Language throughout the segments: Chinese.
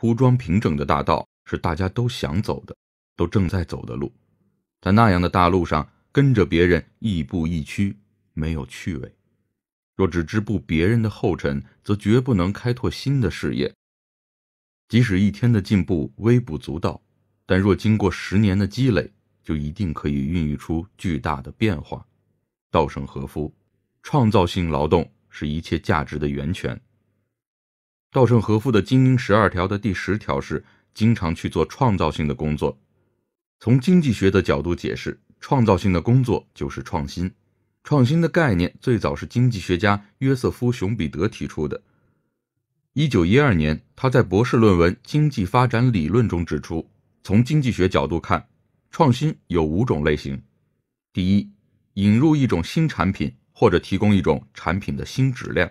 铺装平整的大道是大家都想走的，都正在走的路。在那样的大路上跟着别人亦步亦趋，没有趣味。若只织布别人的后尘，则绝不能开拓新的事业。即使一天的进步微不足道，但若经过十年的积累，就一定可以孕育出巨大的变化。稻盛和夫，创造性劳动是一切价值的源泉。稻盛和夫的经营十二条的第十条是经常去做创造性的工作。从经济学的角度解释，创造性的工作就是创新。创新的概念最早是经济学家约瑟夫·熊彼得提出的。一九一二年，他在博士论文《经济发展理论》中指出，从经济学角度看，创新有五种类型：第一，引入一种新产品或者提供一种产品的新质量；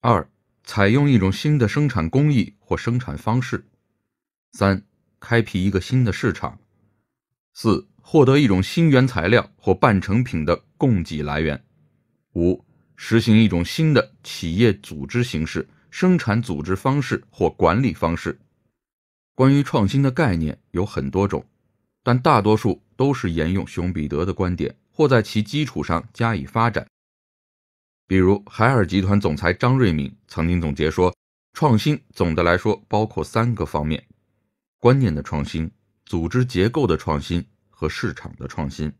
二，采用一种新的生产工艺或生产方式；三、开辟一个新的市场；四、获得一种新原材料或半成品的供给来源；五、实行一种新的企业组织形式、生产组织方式或管理方式。关于创新的概念有很多种，但大多数都是沿用熊彼得的观点，或在其基础上加以发展。比如海尔集团总裁张瑞敏曾经总结说：“创新总的来说包括三个方面：观念的创新、组织结构的创新和市场的创新。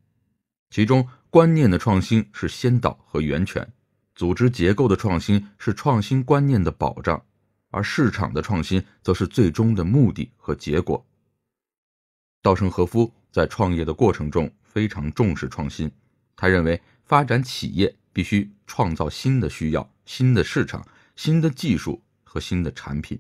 其中，观念的创新是先导和源泉，组织结构的创新是创新观念的保障，而市场的创新则是最终的目的和结果。”稻盛和夫在创业的过程中非常重视创新，他认为发展企业。必须创造新的需要、新的市场、新的技术和新的产品。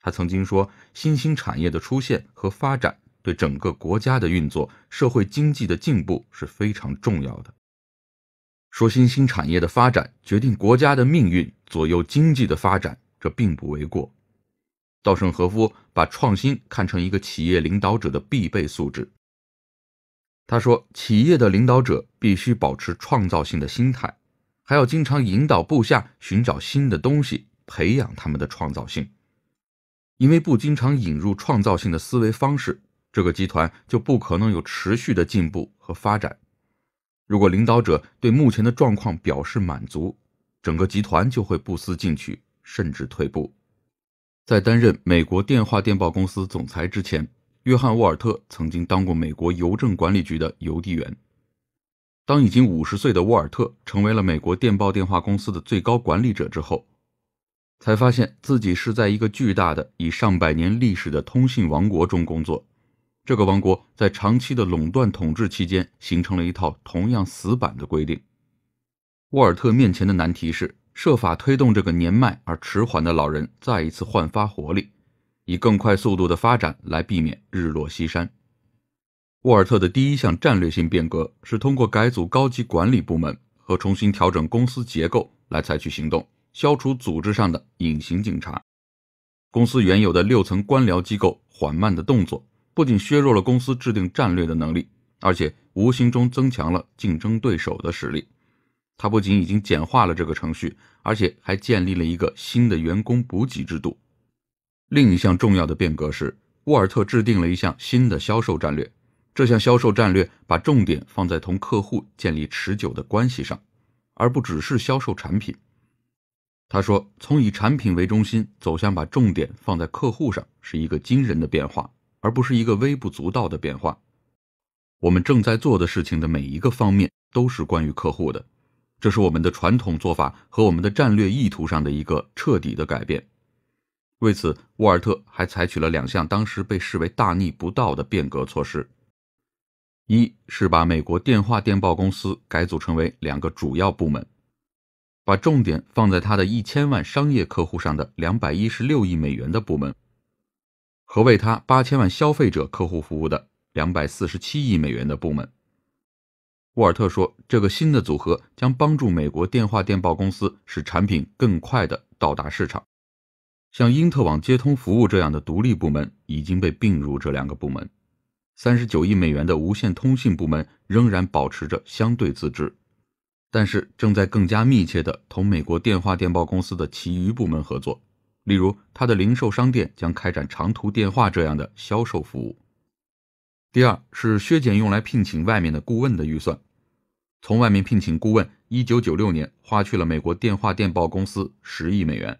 他曾经说：“新兴产业的出现和发展，对整个国家的运作、社会经济的进步是非常重要的。”说新兴产业的发展决定国家的命运、左右经济的发展，这并不为过。稻盛和夫把创新看成一个企业领导者的必备素质。他说：“企业的领导者必须保持创造性的心态，还要经常引导部下寻找新的东西，培养他们的创造性。因为不经常引入创造性的思维方式，这个集团就不可能有持续的进步和发展。如果领导者对目前的状况表示满足，整个集团就会不思进取，甚至退步。”在担任美国电话电报公司总裁之前。约翰·沃尔特曾经当过美国邮政管理局的邮递员。当已经五十岁的沃尔特成为了美国电报电话公司的最高管理者之后，才发现自己是在一个巨大的、以上百年历史的通信王国中工作。这个王国在长期的垄断统治期间，形成了一套同样死板的规定。沃尔特面前的难题是设法推动这个年迈而迟缓的老人再一次焕发活力。以更快速度的发展来避免日落西山。沃尔特的第一项战略性变革是通过改组高级管理部门和重新调整公司结构来采取行动，消除组织上的隐形警察。公司原有的六层官僚机构缓慢的动作，不仅削弱了公司制定战略的能力，而且无形中增强了竞争对手的实力。他不仅已经简化了这个程序，而且还建立了一个新的员工补给制度。另一项重要的变革是，沃尔特制定了一项新的销售战略。这项销售战略把重点放在同客户建立持久的关系上，而不只是销售产品。他说：“从以产品为中心走向把重点放在客户上，是一个惊人的变化，而不是一个微不足道的变化。我们正在做的事情的每一个方面都是关于客户的，这是我们的传统做法和我们的战略意图上的一个彻底的改变。”为此，沃尔特还采取了两项当时被视为大逆不道的变革措施：一是把美国电话电报公司改组成为两个主要部门，把重点放在他的一千万商业客户上的两百一十六亿美元的部门，和为他八千万消费者客户服务的两百四十七亿美元的部门。沃尔特说：“这个新的组合将帮助美国电话电报公司使产品更快地到达市场。”像因特网接通服务这样的独立部门已经被并入这两个部门，三十九亿美元的无线通信部门仍然保持着相对自治，但是正在更加密切地同美国电话电报公司的其余部门合作，例如它的零售商店将开展长途电话这样的销售服务。第二是削减用来聘请外面的顾问的预算，从外面聘请顾问，一九九六年花去了美国电话电报公司十亿美元。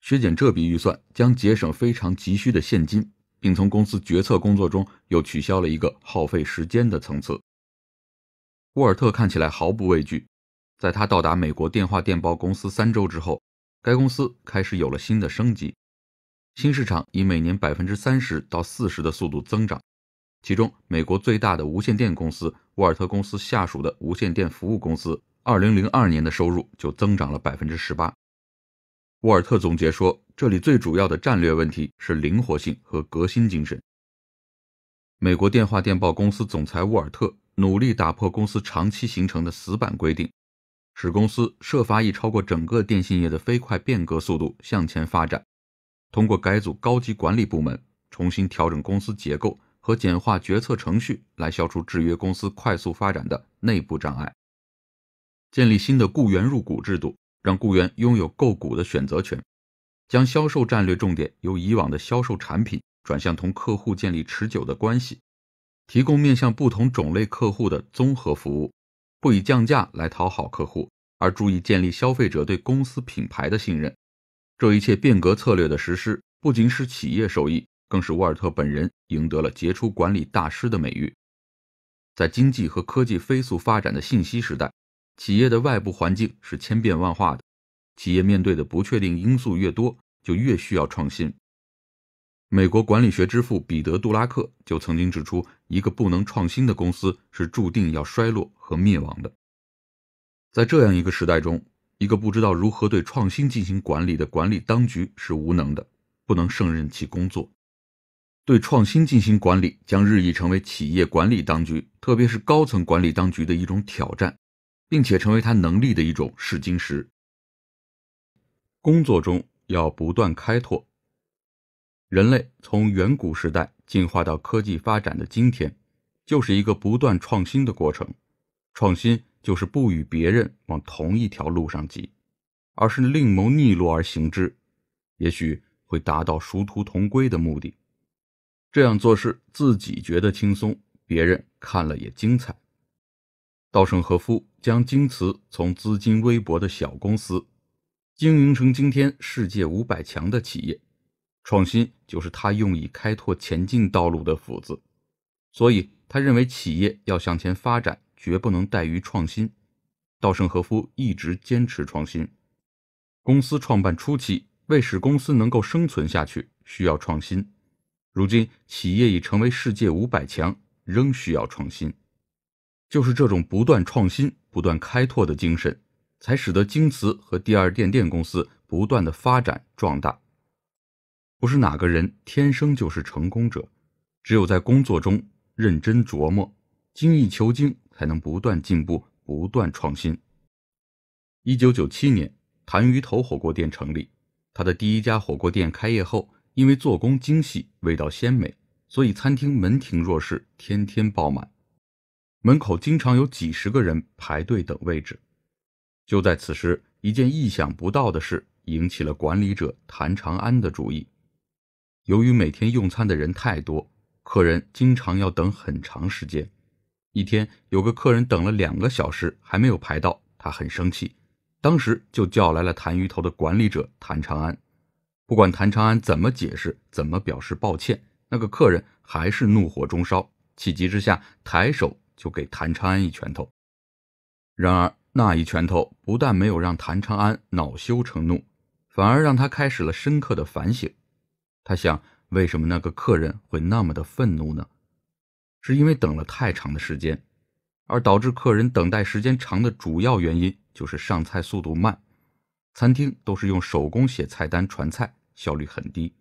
削减这笔预算将节省非常急需的现金，并从公司决策工作中又取消了一个耗费时间的层次。沃尔特看起来毫不畏惧。在他到达美国电话电报公司三周之后，该公司开始有了新的升级，新市场以每年百分之三十到四十的速度增长，其中美国最大的无线电公司——沃尔特公司下属的无线电服务公司，二零零二年的收入就增长了百分之十八。沃尔特总结说：“这里最主要的战略问题是灵活性和革新精神。”美国电话电报公司总裁沃尔特努力打破公司长期形成的死板规定，使公司设法以超过整个电信业的飞快变革速度向前发展。通过改组高级管理部门、重新调整公司结构和简化决策程序，来消除制约公司快速发展的内部障碍；建立新的雇员入股制度。让雇员拥有购股的选择权，将销售战略重点由以往的销售产品转向同客户建立持久的关系，提供面向不同种类客户的综合服务，不以降价来讨好客户，而注意建立消费者对公司品牌的信任。这一切变革策略的实施，不仅使企业受益，更是沃尔特本人赢得了杰出管理大师的美誉。在经济和科技飞速发展的信息时代。企业的外部环境是千变万化的，企业面对的不确定因素越多，就越需要创新。美国管理学之父彼得·杜拉克就曾经指出，一个不能创新的公司是注定要衰落和灭亡的。在这样一个时代中，一个不知道如何对创新进行管理的管理当局是无能的，不能胜任其工作。对创新进行管理将日益成为企业管理当局，特别是高层管理当局的一种挑战。并且成为他能力的一种试金石。工作中要不断开拓。人类从远古时代进化到科技发展的今天，就是一个不断创新的过程。创新就是不与别人往同一条路上挤，而是另谋逆路而行之，也许会达到殊途同归的目的。这样做事，自己觉得轻松，别人看了也精彩。稻盛和夫将京瓷从资金微薄的小公司经营成今天世界五百强的企业，创新就是他用以开拓前进道路的斧子，所以他认为企业要向前发展，绝不能怠于创新。稻盛和夫一直坚持创新。公司创办初期，为使公司能够生存下去，需要创新；如今企业已成为世界五百强，仍需要创新。就是这种不断创新、不断开拓的精神，才使得京瓷和第二电电公司不断的发展壮大。不是哪个人天生就是成功者，只有在工作中认真琢磨、精益求精，才能不断进步、不断创新。一九九七年，谭鱼头火锅店成立，他的第一家火锅店开业后，因为做工精细、味道鲜美，所以餐厅门庭若市，天天爆满。门口经常有几十个人排队等位置。就在此时，一件意想不到的事引起了管理者谭长安的注意。由于每天用餐的人太多，客人经常要等很长时间。一天，有个客人等了两个小时还没有排到，他很生气，当时就叫来了谭鱼头的管理者谭长安。不管谭长安怎么解释，怎么表示抱歉，那个客人还是怒火中烧，气急之下抬手。就给谭长安一拳头，然而那一拳头不但没有让谭长安恼羞成怒，反而让他开始了深刻的反省。他想，为什么那个客人会那么的愤怒呢？是因为等了太长的时间，而导致客人等待时间长的主要原因就是上菜速度慢。餐厅都是用手工写菜单，传菜效率很低。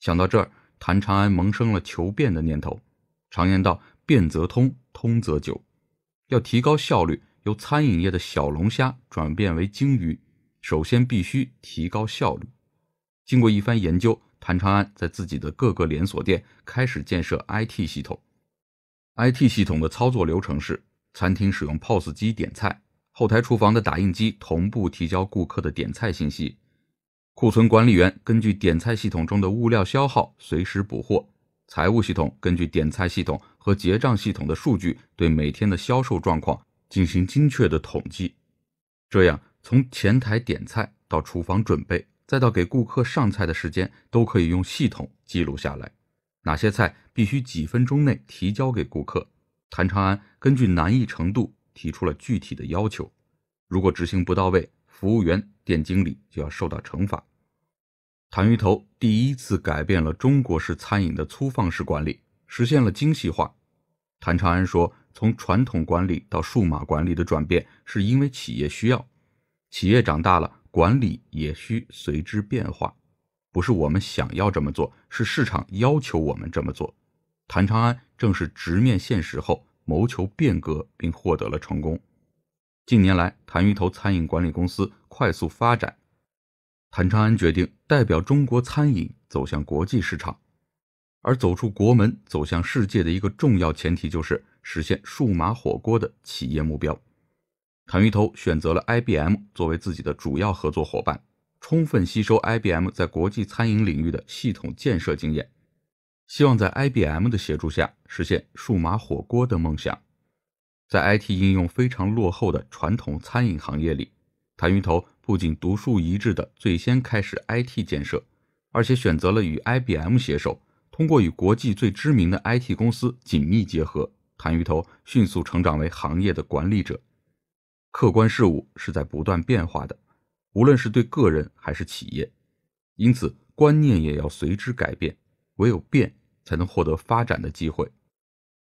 想到这儿，谭长安萌生了求变的念头。常言道。变则通，通则久。要提高效率，由餐饮业的小龙虾转变为鲸鱼，首先必须提高效率。经过一番研究，谭长安在自己的各个连锁店开始建设 IT 系统。IT 系统的操作流程是：餐厅使用 POS 机点菜，后台厨房的打印机同步提交顾客的点菜信息，库存管理员根据点菜系统中的物料消耗随时补货。财务系统根据点菜系统和结账系统的数据，对每天的销售状况进行精确的统计。这样，从前台点菜到厨房准备，再到给顾客上菜的时间，都可以用系统记录下来。哪些菜必须几分钟内提交给顾客？谭长安根据难易程度提出了具体的要求。如果执行不到位，服务员、店经理就要受到惩罚。谭鱼头第一次改变了中国式餐饮的粗放式管理，实现了精细化。谭长安说：“从传统管理到数码管理的转变，是因为企业需要，企业长大了，管理也需随之变化。不是我们想要这么做，是市场要求我们这么做。”谭长安正是直面现实后谋求变革，并获得了成功。近年来，谭鱼头餐饮管理公司快速发展。谭长安决定代表中国餐饮走向国际市场，而走出国门走向世界的一个重要前提就是实现数码火锅的企业目标。谭云头选择了 IBM 作为自己的主要合作伙伴，充分吸收 IBM 在国际餐饮领域的系统建设经验，希望在 IBM 的协助下实现数码火锅的梦想。在 IT 应用非常落后的传统餐饮行业里，谭云头。不仅独树一帜的最先开始 IT 建设，而且选择了与 IBM 携手，通过与国际最知名的 IT 公司紧密结合，谭鱼头迅速成长为行业的管理者。客观事物是在不断变化的，无论是对个人还是企业，因此观念也要随之改变。唯有变，才能获得发展的机会。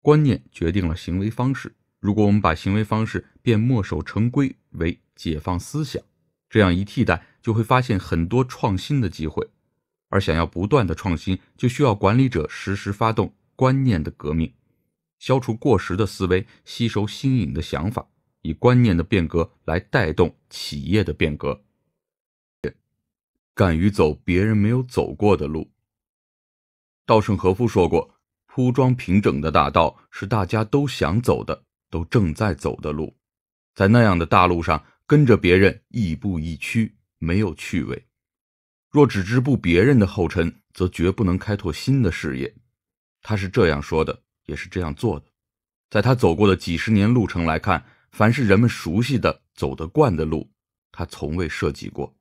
观念决定了行为方式，如果我们把行为方式变墨守成规为解放思想。这样一替代，就会发现很多创新的机会，而想要不断的创新，就需要管理者实时发动观念的革命，消除过时的思维，吸收新颖的想法，以观念的变革来带动企业的变革，敢于走别人没有走过的路。稻盛和夫说过：“铺装平整的大道是大家都想走的，都正在走的路，在那样的大路上。”跟着别人亦步亦趋，没有趣味。若只织步别人的后尘，则绝不能开拓新的事业。他是这样说的，也是这样做的。在他走过的几十年路程来看，凡是人们熟悉的、走得惯的路，他从未涉及过。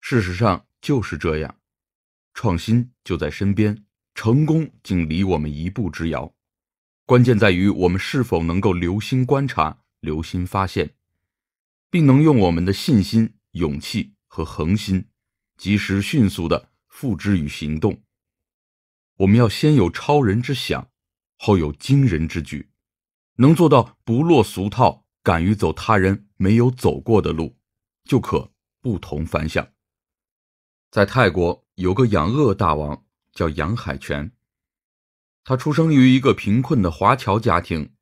事实上就是这样，创新就在身边，成功仅离我们一步之遥。关键在于我们是否能够留心观察，留心发现。并能用我们的信心、勇气和恒心，及时迅速地付之于行动。我们要先有超人之想，后有惊人之举，能做到不落俗套，敢于走他人没有走过的路，就可不同凡响。在泰国有个养鳄大王，叫杨海泉，他出生于一个贫困的华侨家庭，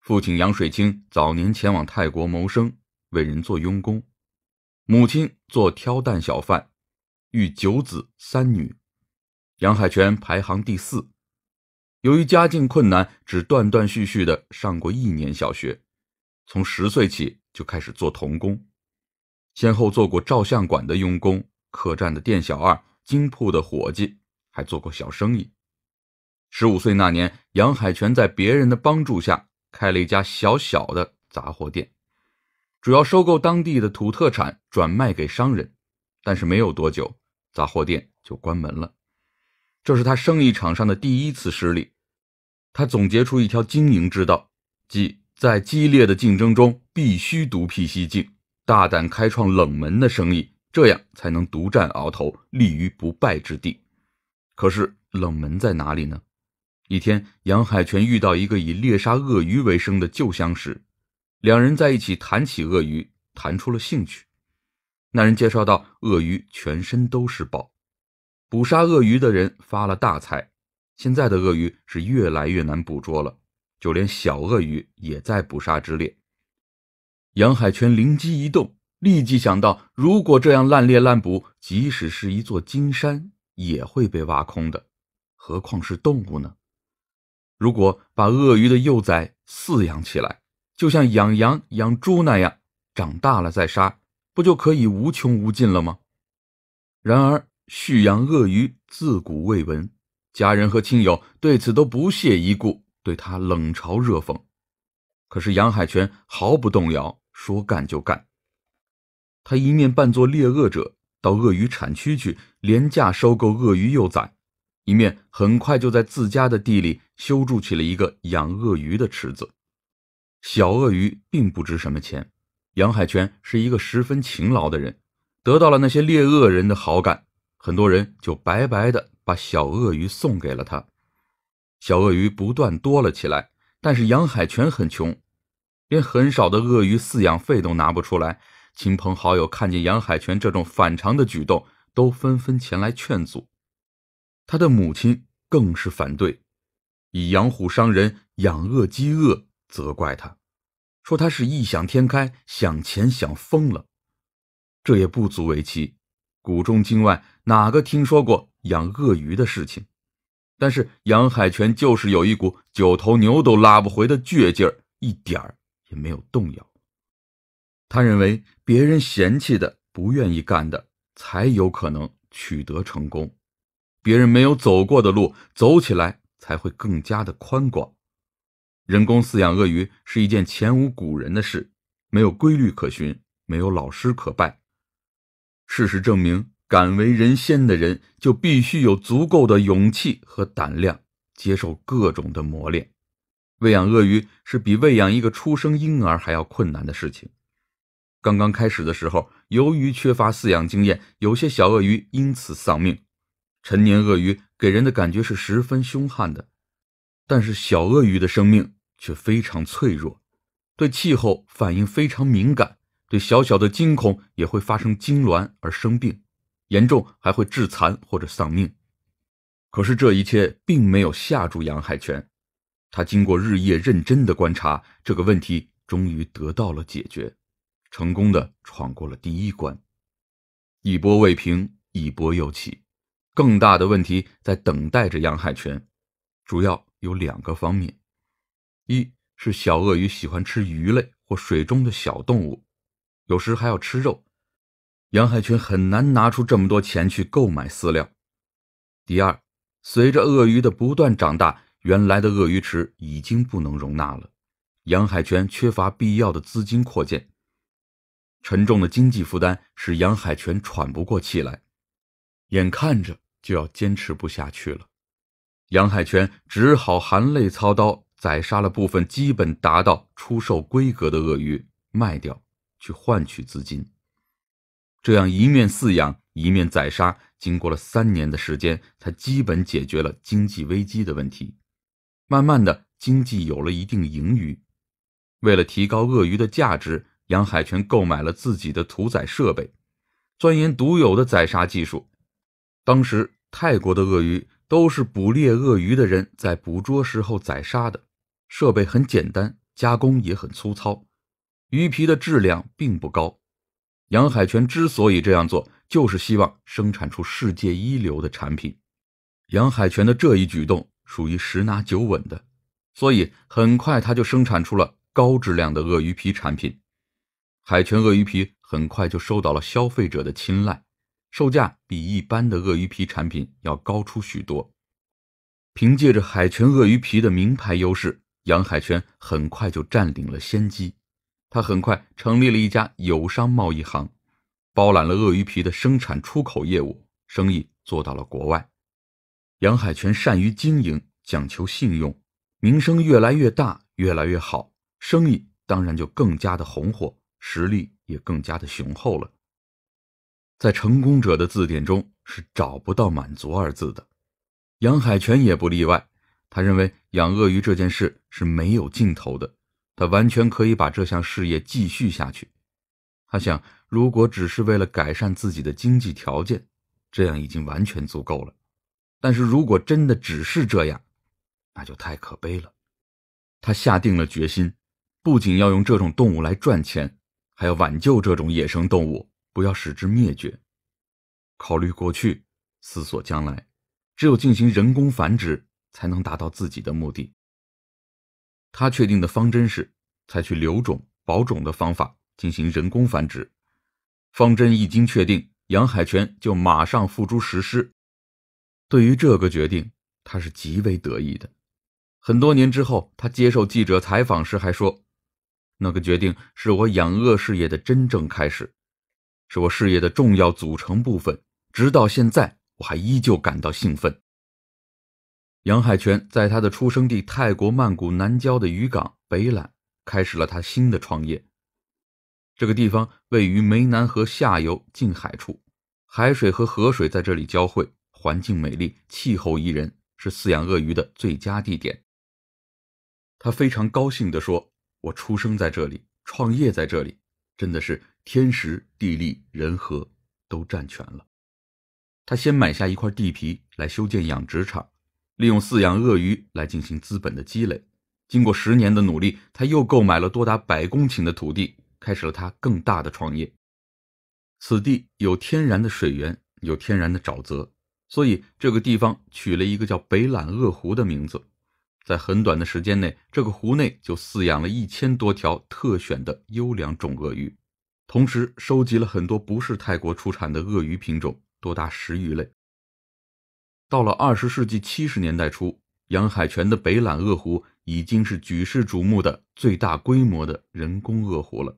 父亲杨水清早年前往泰国谋生。为人做佣工，母亲做挑担小贩，育九子三女，杨海泉排行第四。由于家境困难，只断断续续的上过一年小学，从十岁起就开始做童工，先后做过照相馆的佣工、客栈的店小二、金铺的伙计，还做过小生意。十五岁那年，杨海泉在别人的帮助下开了一家小小的杂货店。主要收购当地的土特产，转卖给商人。但是没有多久，杂货店就关门了。这是他生意场上的第一次失利。他总结出一条经营之道，即在激烈的竞争中必须独辟蹊径，大胆开创冷门的生意，这样才能独占鳌头，立于不败之地。可是冷门在哪里呢？一天，杨海泉遇到一个以猎杀鳄鱼为生的旧相识。两人在一起谈起鳄鱼，谈出了兴趣。那人介绍到：“鳄鱼全身都是宝，捕杀鳄鱼的人发了大财。现在的鳄鱼是越来越难捕捉了，就连小鳄鱼也在捕杀之列。”杨海泉灵机一动，立即想到：如果这样滥猎滥捕，即使是一座金山也会被挖空的，何况是动物呢？如果把鳄鱼的幼崽饲养起来。就像养羊、养猪那样，长大了再杀，不就可以无穷无尽了吗？然而，蓄养鳄鱼自古未闻，家人和亲友对此都不屑一顾，对他冷嘲热讽。可是，杨海泉毫不动摇，说干就干。他一面扮作猎鳄者，到鳄鱼产区去廉价收购鳄鱼幼崽，一面很快就在自家的地里修筑起了一个养鳄鱼的池子。小鳄鱼并不值什么钱。杨海泉是一个十分勤劳的人，得到了那些猎鳄人的好感，很多人就白白的把小鳄鱼送给了他。小鳄鱼不断多了起来，但是杨海泉很穷，连很少的鳄鱼饲养费都拿不出来。亲朋好友看见杨海泉这种反常的举动，都纷纷前来劝阻。他的母亲更是反对，以养虎伤人，养鳄激恶。责怪他，说他是异想天开，想钱想疯了。这也不足为奇，古中今外，哪个听说过养鳄鱼的事情？但是杨海泉就是有一股九头牛都拉不回的倔劲儿，一点儿也没有动摇。他认为，别人嫌弃的、不愿意干的，才有可能取得成功；别人没有走过的路，走起来才会更加的宽广。人工饲养鳄鱼是一件前无古人的事，没有规律可循，没有老师可拜。事实证明，敢为人先的人就必须有足够的勇气和胆量，接受各种的磨练。喂养鳄鱼是比喂养一个出生婴儿还要困难的事情。刚刚开始的时候，由于缺乏饲养经验，有些小鳄鱼因此丧命。成年鳄鱼给人的感觉是十分凶悍的，但是小鳄鱼的生命。却非常脆弱，对气候反应非常敏感，对小小的惊恐也会发生痉挛而生病，严重还会致残或者丧命。可是这一切并没有吓住杨海泉，他经过日夜认真的观察，这个问题终于得到了解决，成功的闯过了第一关。一波未平，一波又起，更大的问题在等待着杨海泉，主要有两个方面。一是小鳄鱼喜欢吃鱼类或水中的小动物，有时还要吃肉。杨海泉很难拿出这么多钱去购买饲料。第二，随着鳄鱼的不断长大，原来的鳄鱼池已经不能容纳了。杨海泉缺乏必要的资金扩建，沉重的经济负担使杨海泉喘不过气来，眼看着就要坚持不下去了。杨海泉只好含泪操刀。宰杀了部分基本达到出售规格的鳄鱼，卖掉去换取资金。这样一面饲养，一面宰杀，经过了三年的时间，他基本解决了经济危机的问题。慢慢的，经济有了一定盈余。为了提高鳄鱼的价值，杨海泉购买了自己的屠宰设备，钻研独有的宰杀技术。当时泰国的鳄鱼都是捕猎鳄鱼的人在捕捉时候宰杀的。设备很简单，加工也很粗糙，鱼皮的质量并不高。杨海泉之所以这样做，就是希望生产出世界一流的产品。杨海泉的这一举动属于十拿九稳的，所以很快他就生产出了高质量的鳄鱼皮产品。海泉鳄鱼皮很快就受到了消费者的青睐，售价比一般的鳄鱼皮产品要高出许多。凭借着海泉鳄鱼皮的名牌优势。杨海泉很快就占领了先机，他很快成立了一家友商贸易行，包揽了鳄鱼皮的生产、出口业务，生意做到了国外。杨海泉善于经营，讲求信用，名声越来越大，越来越好，生意当然就更加的红火，实力也更加的雄厚了。在成功者的字典中是找不到“满足”二字的，杨海泉也不例外。他认为养鳄鱼这件事是没有尽头的，他完全可以把这项事业继续下去。他想，如果只是为了改善自己的经济条件，这样已经完全足够了。但是如果真的只是这样，那就太可悲了。他下定了决心，不仅要用这种动物来赚钱，还要挽救这种野生动物，不要使之灭绝。考虑过去，思索将来，只有进行人工繁殖。才能达到自己的目的。他确定的方针是采取留种保种的方法进行人工繁殖。方针一经确定，杨海泉就马上付诸实施。对于这个决定，他是极为得意的。很多年之后，他接受记者采访时还说：“那个决定是我养鳄事业的真正开始，是我事业的重要组成部分。直到现在，我还依旧感到兴奋。”杨海泉在他的出生地泰国曼谷南郊的渔港北榄开始了他新的创业。这个地方位于湄南河下游近海处，海水和河水在这里交汇，环境美丽，气候宜人，是饲养鳄鱼的最佳地点。他非常高兴地说：“我出生在这里，创业在这里，真的是天时地利人和都占全了。”他先买下一块地皮来修建养殖场。利用饲养鳄鱼来进行资本的积累。经过十年的努力，他又购买了多达百公顷的土地，开始了他更大的创业。此地有天然的水源，有天然的沼泽，所以这个地方取了一个叫“北榄鳄湖”的名字。在很短的时间内，这个湖内就饲养了一千多条特选的优良种鳄鱼，同时收集了很多不是泰国出产的鳄鱼品种，多达十余类。到了二十世纪七十年代初，杨海泉的北揽鳄湖已经是举世瞩目的最大规模的人工鳄湖了，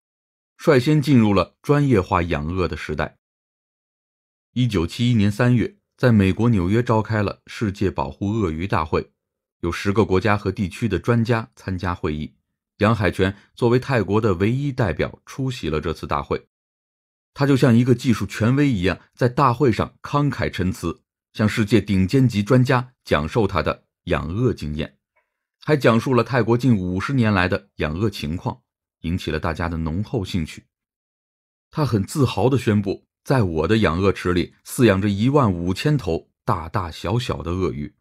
率先进入了专业化养鳄的时代。一九七一年三月，在美国纽约召开了世界保护鳄鱼大会，有十个国家和地区的专家参加会议。杨海泉作为泰国的唯一代表出席了这次大会，他就像一个技术权威一样，在大会上慷慨陈词。向世界顶尖级专家讲授他的养鳄经验，还讲述了泰国近五十年来的养鳄情况，引起了大家的浓厚兴趣。他很自豪地宣布，在我的养鳄池里饲养着一万五千头大大小小的鳄鱼。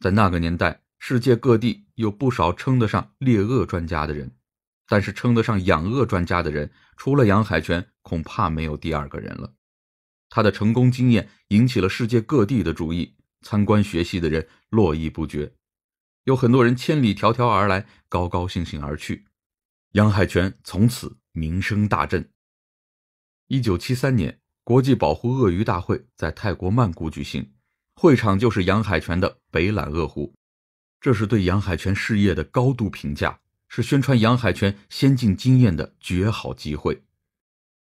在那个年代，世界各地有不少称得上猎鳄专家的人，但是称得上养鳄专家的人，除了杨海泉，恐怕没有第二个人了。他的成功经验引起了世界各地的注意，参观学习的人络绎不绝，有很多人千里迢迢而来，高高兴兴而去。杨海泉从此名声大振。一九七三年，国际保护鳄鱼大会在泰国曼谷举行，会场就是杨海泉的北揽鳄湖，这是对杨海泉事业的高度评价，是宣传杨海泉先进经验的绝好机会。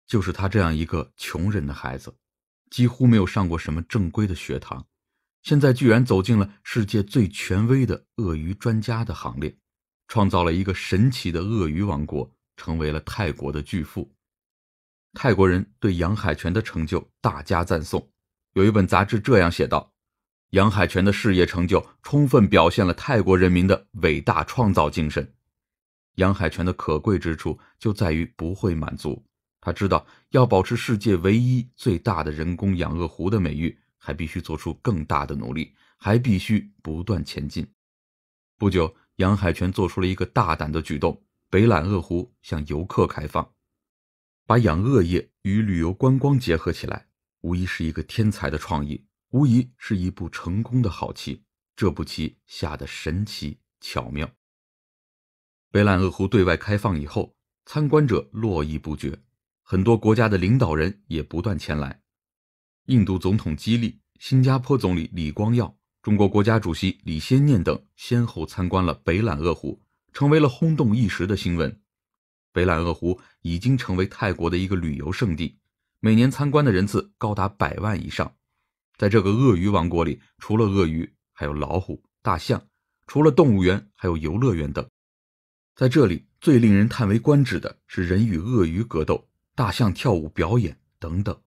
就是他这样一个穷人的孩子。几乎没有上过什么正规的学堂，现在居然走进了世界最权威的鳄鱼专家的行列，创造了一个神奇的鳄鱼王国，成为了泰国的巨富。泰国人对杨海泉的成就大加赞颂。有一本杂志这样写道：“杨海泉的事业成就充分表现了泰国人民的伟大创造精神。杨海泉的可贵之处就在于不会满足。”他知道要保持世界唯一最大的人工养鳄湖的美誉，还必须做出更大的努力，还必须不断前进。不久，杨海泉做出了一个大胆的举动：北揽鳄湖向游客开放，把养鳄业与旅游观光结合起来，无疑是一个天才的创意，无疑是一步成功的好棋。这步棋下的神奇巧妙。北揽鳄湖对外开放以后，参观者络绎不绝。很多国家的领导人也不断前来，印度总统基利、新加坡总理李光耀、中国国家主席李先念等先后参观了北榄鳄湖，成为了轰动一时的新闻。北揽鳄湖已经成为泰国的一个旅游胜地，每年参观的人次高达百万以上。在这个鳄鱼王国里，除了鳄鱼，还有老虎、大象；除了动物园，还有游乐园等。在这里，最令人叹为观止的是人与鳄鱼格斗。大象跳舞表演等等，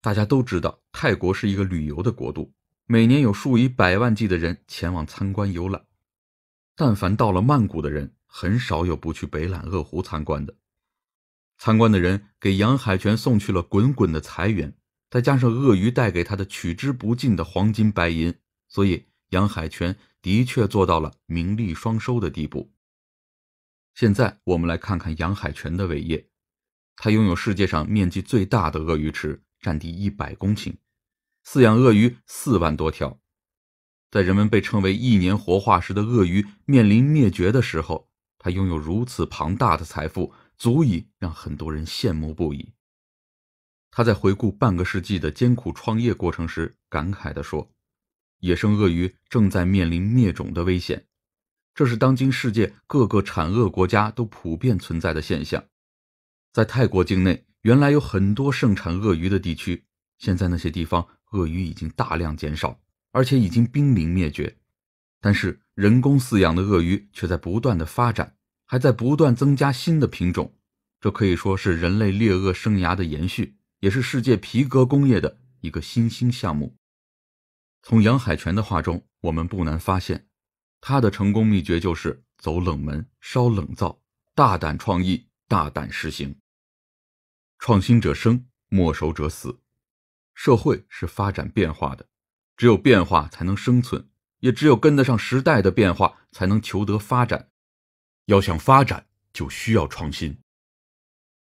大家都知道，泰国是一个旅游的国度，每年有数以百万计的人前往参观游览。但凡到了曼谷的人，很少有不去北揽鄂湖参观的。参观的人给杨海泉送去了滚滚的财源，再加上鳄鱼带给他的取之不尽的黄金白银，所以杨海泉的确做到了名利双收的地步。现在我们来看看杨海泉的伟业。它拥有世界上面积最大的鳄鱼池，占地一百公顷，饲养鳄鱼四万多条。在人们被称为“一年活化石”的鳄鱼面临灭绝的时候，它拥有如此庞大的财富，足以让很多人羡慕不已。他在回顾半个世纪的艰苦创业过程时，感慨地说：“野生鳄鱼正在面临灭种的危险，这是当今世界各个产鳄国家都普遍存在的现象。”在泰国境内，原来有很多盛产鳄鱼的地区，现在那些地方鳄鱼已经大量减少，而且已经濒临灭绝。但是人工饲养的鳄鱼却在不断的发展，还在不断增加新的品种。这可以说是人类猎鳄生涯的延续，也是世界皮革工业的一个新兴项目。从杨海泉的话中，我们不难发现，他的成功秘诀就是走冷门、烧冷灶、大胆创意、大胆实行。创新者生，墨守者死。社会是发展变化的，只有变化才能生存，也只有跟得上时代的变化，才能求得发展。要想发展，就需要创新。